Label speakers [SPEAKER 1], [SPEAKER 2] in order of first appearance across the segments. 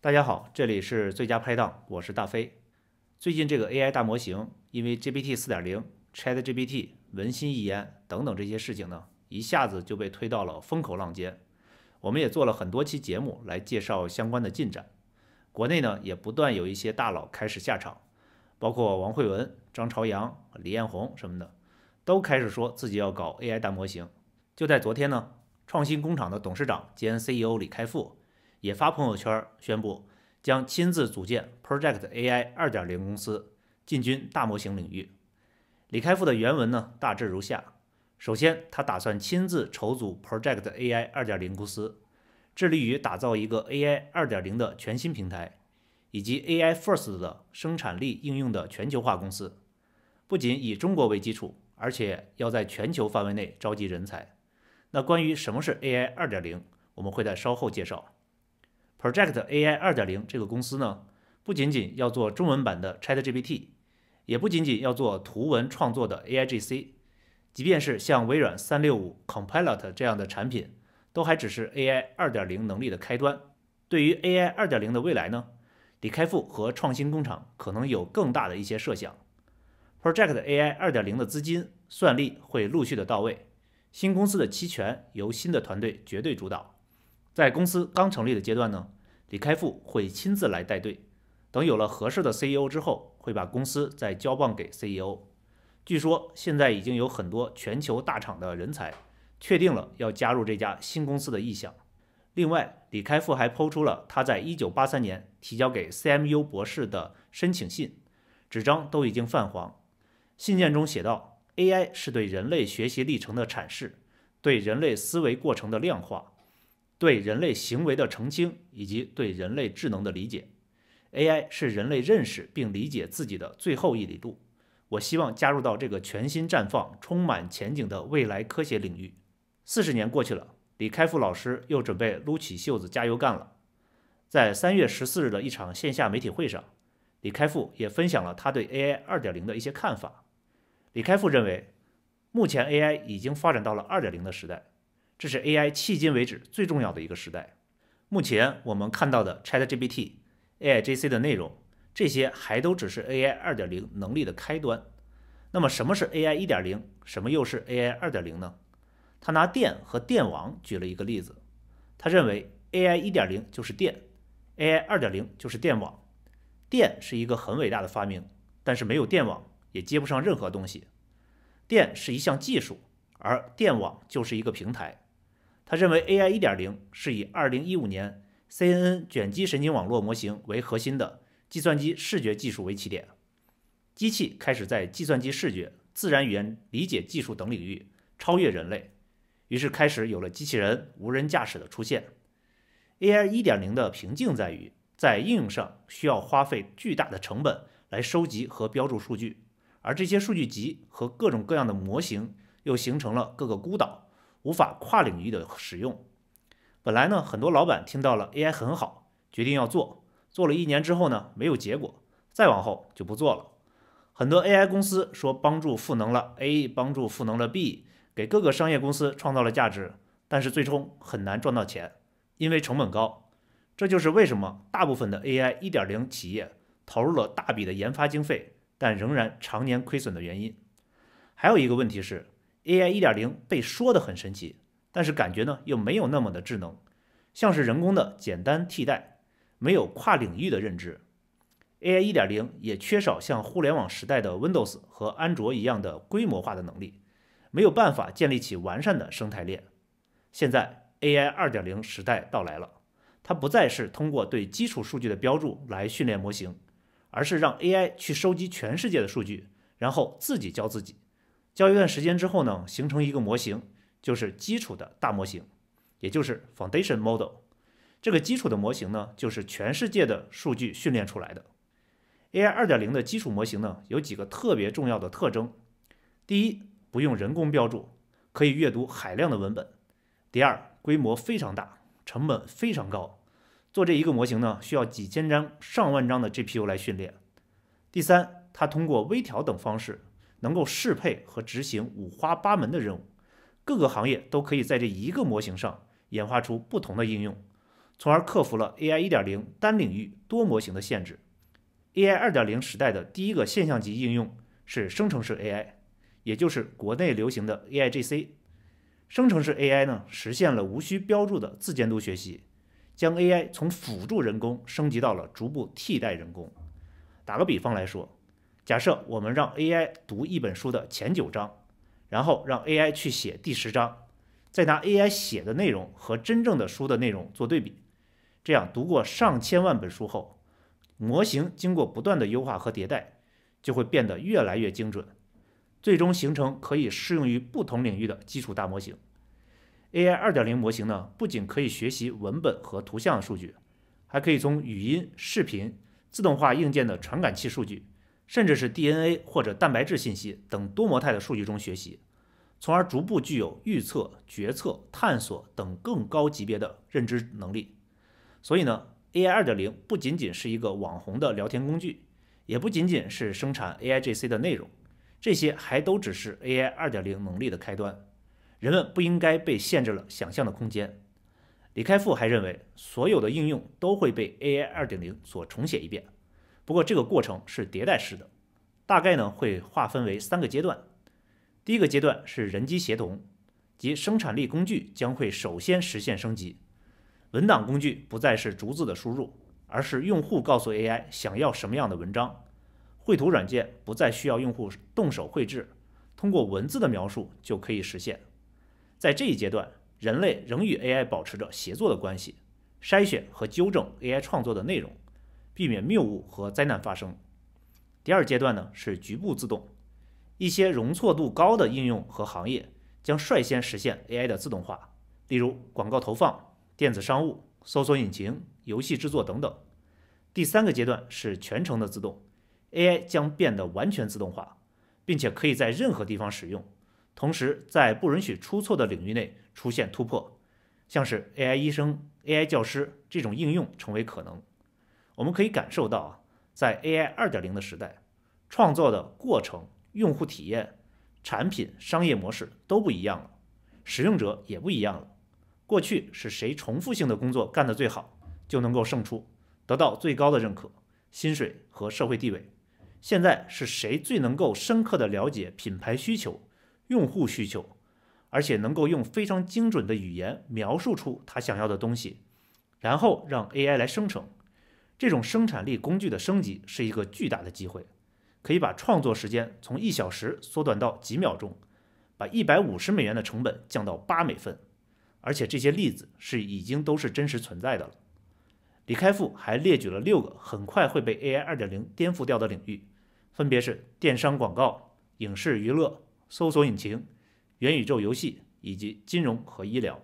[SPEAKER 1] 大家好，这里是最佳拍档，我是大飞。最近这个 AI 大模型，因为 GPT 4.0、ChatGPT、文心一言等等这些事情呢，一下子就被推到了风口浪尖。我们也做了很多期节目来介绍相关的进展。国内呢，也不断有一些大佬开始下场，包括王慧文、张朝阳、李彦宏什么的，都开始说自己要搞 AI 大模型。就在昨天呢，创新工厂的董事长兼 CEO 李开复。也发朋友圈宣布将亲自组建 Project AI 2.0公司，进军大模型领域。李开复的原文呢大致如下：首先，他打算亲自筹组 Project AI 2.0公司，致力于打造一个 AI 2.0的全新平台，以及 AI First 的生产力应用的全球化公司。不仅以中国为基础，而且要在全球范围内召集人才。那关于什么是 AI 2.0，我们会在稍后介绍。Project AI 二点零这个公司呢，不仅仅要做中文版的 ChatGPT，也不仅仅要做图文创作的 AIGC，即便是像微软三六五 Copilot 这样的产品，都还只是 AI 二点零能力的开端。对于 AI 二点零的未来呢，李开复和创新工厂可能有更大的一些设想。Project AI 二点零的资金算力会陆续的到位，新公司的期权由新的团队绝对主导。在公司刚成立的阶段呢，李开复会亲自来带队。等有了合适的 CEO 之后，会把公司再交棒给 CEO。据说现在已经有很多全球大厂的人才确定了要加入这家新公司的意向。另外，李开复还抛出了他在1983年提交给 CMU 博士的申请信，纸张都已经泛黄。信件中写道：“AI 是对人类学习历程的阐释，对人类思维过程的量化。”对人类行为的澄清以及对人类智能的理解，AI 是人类认识并理解自己的最后一里路。我希望加入到这个全新绽放、充满前景的未来科学领域。四十年过去了，李开复老师又准备撸起袖子加油干了。在三月十四日的一场线下媒体会上，李开复也分享了他对 AI 二点零的一些看法。李开复认为，目前 AI 已经发展到了二点零的时代。这是 AI 迄今为止最重要的一个时代。目前我们看到的 ChatGPT、AI GC 的内容，这些还都只是 AI 2.0能力的开端。那么，什么是 AI 1.0？什么又是 AI 2.0呢？他拿电和电网举了一个例子。他认为 AI 1.0就是电，AI 2.0就是电网。电是一个很伟大的发明，但是没有电网也接不上任何东西。电是一项技术，而电网就是一个平台。他认为，AI 一点零是以二零一五年 CNN 卷积神经网络模型为核心的计算机视觉技术为起点，机器开始在计算机视觉、自然语言理解技术等领域超越人类，于是开始有了机器人、无人驾驶的出现。AI 一点零的瓶颈在于，在应用上需要花费巨大的成本来收集和标注数据，而这些数据集和各种各样的模型又形成了各个孤岛。无法跨领域的使用。本来呢，很多老板听到了 AI 很好，决定要做。做了一年之后呢，没有结果，再往后就不做了。很多 AI 公司说帮助赋能了 A，帮助赋能了 B，给各个商业公司创造了价值，但是最终很难赚到钱，因为成本高。这就是为什么大部分的 AI 一点零企业投入了大笔的研发经费，但仍然常年亏损的原因。还有一个问题是。AI 一点零被说的很神奇，但是感觉呢又没有那么的智能，像是人工的简单替代，没有跨领域的认知。AI 一点零也缺少像互联网时代的 Windows 和安卓一样的规模化的能力，没有办法建立起完善的生态链。现在 AI 二点零时代到来了，它不再是通过对基础数据的标注来训练模型，而是让 AI 去收集全世界的数据，然后自己教自己。教一段时间之后呢，形成一个模型，就是基础的大模型，也就是 foundation model。这个基础的模型呢，就是全世界的数据训练出来的。AI 二点零的基础模型呢，有几个特别重要的特征：第一，不用人工标注，可以阅读海量的文本；第二，规模非常大，成本非常高，做这一个模型呢，需要几千张、上万张的 GPU 来训练；第三，它通过微调等方式。能够适配和执行五花八门的任务，各个行业都可以在这一个模型上演化出不同的应用，从而克服了 AI 一点零单领域多模型的限制。AI 二点零时代的第一个现象级应用是生成式 AI，也就是国内流行的 AI G C。生成式 AI 呢，实现了无需标注的自监督学习，将 AI 从辅助人工升级到了逐步替代人工。打个比方来说。假设我们让 AI 读一本书的前九章，然后让 AI 去写第十章，再拿 AI 写的内容和真正的书的内容做对比，这样读过上千万本书后，模型经过不断的优化和迭代，就会变得越来越精准，最终形成可以适用于不同领域的基础大模型。AI 二点零模型呢，不仅可以学习文本和图像数据，还可以从语音、视频、自动化硬件的传感器数据。甚至是 DNA 或者蛋白质信息等多模态的数据中学习，从而逐步具有预测、决策、探索等更高级别的认知能力。所以呢，AI 2.0不仅仅是一个网红的聊天工具，也不仅仅是生产 AI G C 的内容，这些还都只是 AI 2.0能力的开端。人们不应该被限制了想象的空间。李开复还认为，所有的应用都会被 AI 2.0所重写一遍。不过这个过程是迭代式的，大概呢会划分为三个阶段。第一个阶段是人机协同，即生产力工具将会首先实现升级。文档工具不再是逐字的输入，而是用户告诉 AI 想要什么样的文章。绘图软件不再需要用户动手绘制，通过文字的描述就可以实现。在这一阶段，人类仍与 AI 保持着协作的关系，筛选和纠正 AI 创作的内容。避免谬误和灾难发生。第二阶段呢是局部自动，一些容错度高的应用和行业将率先实现 AI 的自动化，例如广告投放、电子商务、搜索引擎、游戏制作等等。第三个阶段是全程的自动，AI 将变得完全自动化，并且可以在任何地方使用，同时在不允许出错的领域内出现突破，像是 AI 医生、AI 教师这种应用成为可能。我们可以感受到啊，在 AI 二点零的时代，创作的过程、用户体验、产品、商业模式都不一样了，使用者也不一样了。过去是谁重复性的工作干得最好，就能够胜出，得到最高的认可、薪水和社会地位。现在是谁最能够深刻地了解品牌需求、用户需求，而且能够用非常精准的语言描述出他想要的东西，然后让 AI 来生成。这种生产力工具的升级是一个巨大的机会，可以把创作时间从一小时缩短到几秒钟，把一百五十美元的成本降到八美分。而且这些例子是已经都是真实存在的了。李开复还列举了六个很快会被 AI 二点零颠覆掉的领域，分别是电商、广告、影视娱乐、搜索引擎、元宇宙游戏以及金融和医疗。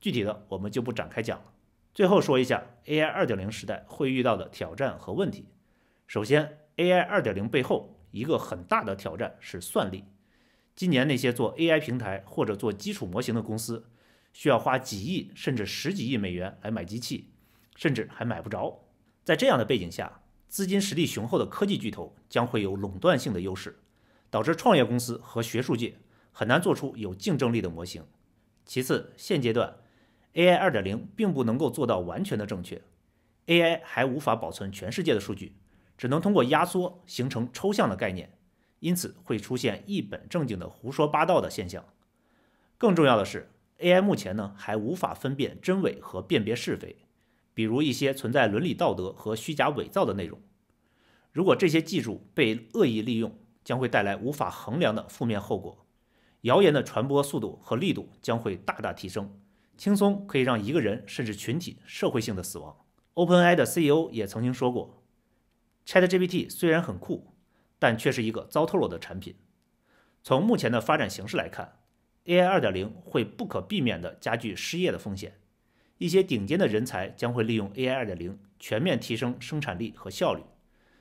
[SPEAKER 1] 具体的我们就不展开讲了。最后说一下 AI 二点零时代会遇到的挑战和问题。首先，AI 二点零背后一个很大的挑战是算力。今年那些做 AI 平台或者做基础模型的公司，需要花几亿甚至十几亿美元来买机器，甚至还买不着。在这样的背景下，资金实力雄厚的科技巨头将会有垄断性的优势，导致创业公司和学术界很难做出有竞争力的模型。其次，现阶段。AI 二点零并不能够做到完全的正确，AI 还无法保存全世界的数据，只能通过压缩形成抽象的概念，因此会出现一本正经的胡说八道的现象。更重要的是，AI 目前呢还无法分辨真伪和辨别是非，比如一些存在伦理道德和虚假伪造的内容。如果这些技术被恶意利用，将会带来无法衡量的负面后果，谣言的传播速度和力度将会大大提升。轻松可以让一个人甚至群体社会性的死亡。OpenAI 的 CEO 也曾经说过，ChatGPT 虽然很酷，但却是一个糟透了的产品。从目前的发展形势来看，AI 二点零会不可避免地加剧失业的风险。一些顶尖的人才将会利用 AI 二点零全面提升生产力和效率，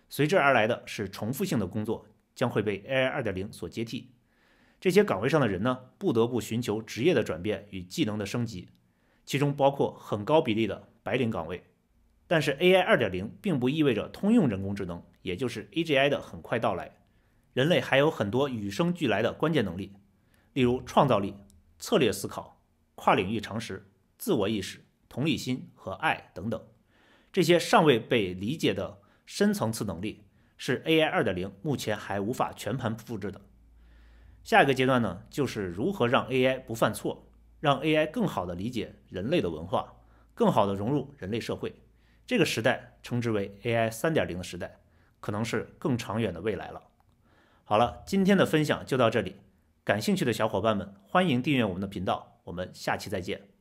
[SPEAKER 1] 随之而来的是重复性的工作将会被 AI 二点零所接替。这些岗位上的人呢，不得不寻求职业的转变与技能的升级，其中包括很高比例的白领岗位。但是，AI 2.0并不意味着通用人工智能，也就是 AGI 的很快到来。人类还有很多与生俱来的关键能力，例如创造力、策略思考、跨领域常识、自我意识、同理心和爱等等。这些尚未被理解的深层次能力，是 AI 2.0目前还无法全盘复制的。下一个阶段呢，就是如何让 AI 不犯错，让 AI 更好地理解人类的文化，更好地融入人类社会。这个时代称之为 AI 三点零的时代，可能是更长远的未来了。好了，今天的分享就到这里，感兴趣的小伙伴们欢迎订阅我们的频道，我们下期再见。